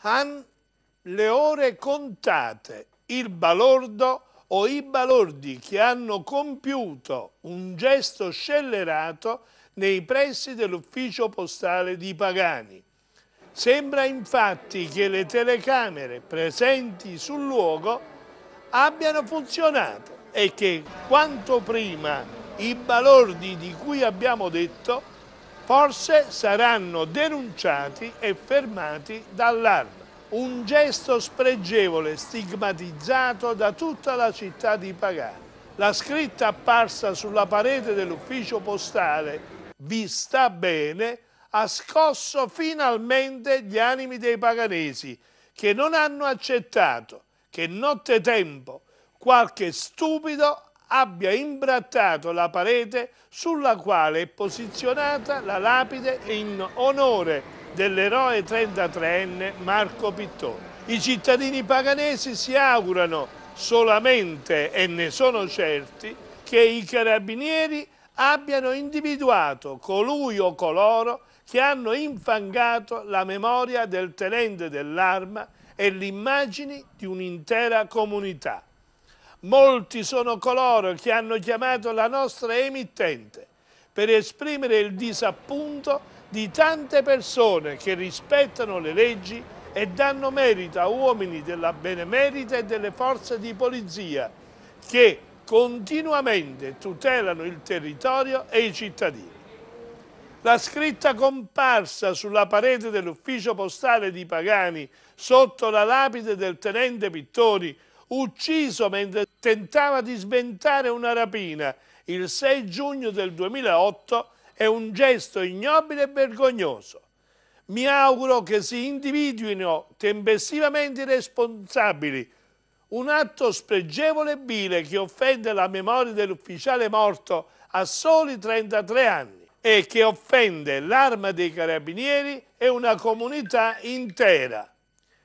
han le ore contate, il balordo o i balordi che hanno compiuto un gesto scellerato nei pressi dell'ufficio postale di Pagani. Sembra infatti che le telecamere presenti sul luogo abbiano funzionato e che quanto prima i balordi di cui abbiamo detto forse saranno denunciati e fermati dall'arma. Un gesto spregevole stigmatizzato da tutta la città di Pagano. La scritta apparsa sulla parete dell'ufficio postale vi sta bene ha scosso finalmente gli animi dei paganesi che non hanno accettato che nottetempo qualche stupido abbia imbrattato la parete sulla quale è posizionata la lapide in onore dell'eroe 33enne Marco Pittone. I cittadini paganesi si augurano solamente, e ne sono certi, che i carabinieri abbiano individuato colui o coloro che hanno infangato la memoria del tenente dell'arma e l'immagine di un'intera comunità. Molti sono coloro che hanno chiamato la nostra emittente per esprimere il disappunto di tante persone che rispettano le leggi e danno merito a uomini della benemerita e delle forze di polizia che continuamente tutelano il territorio e i cittadini. La scritta comparsa sulla parete dell'ufficio postale di Pagani sotto la lapide del tenente Pittori ucciso mentre tentava di sventare una rapina il 6 giugno del 2008 è un gesto ignobile e vergognoso. Mi auguro che si individuino tempestivamente i responsabili. Un atto spregevole e vile che offende la memoria dell'ufficiale morto a soli 33 anni e che offende l'arma dei carabinieri e una comunità intera.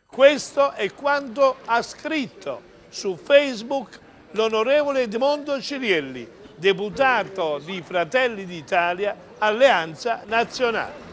Questo è quanto ha scritto su Facebook l'onorevole Edmondo Cirielli, deputato di Fratelli d'Italia, Alleanza Nazionale.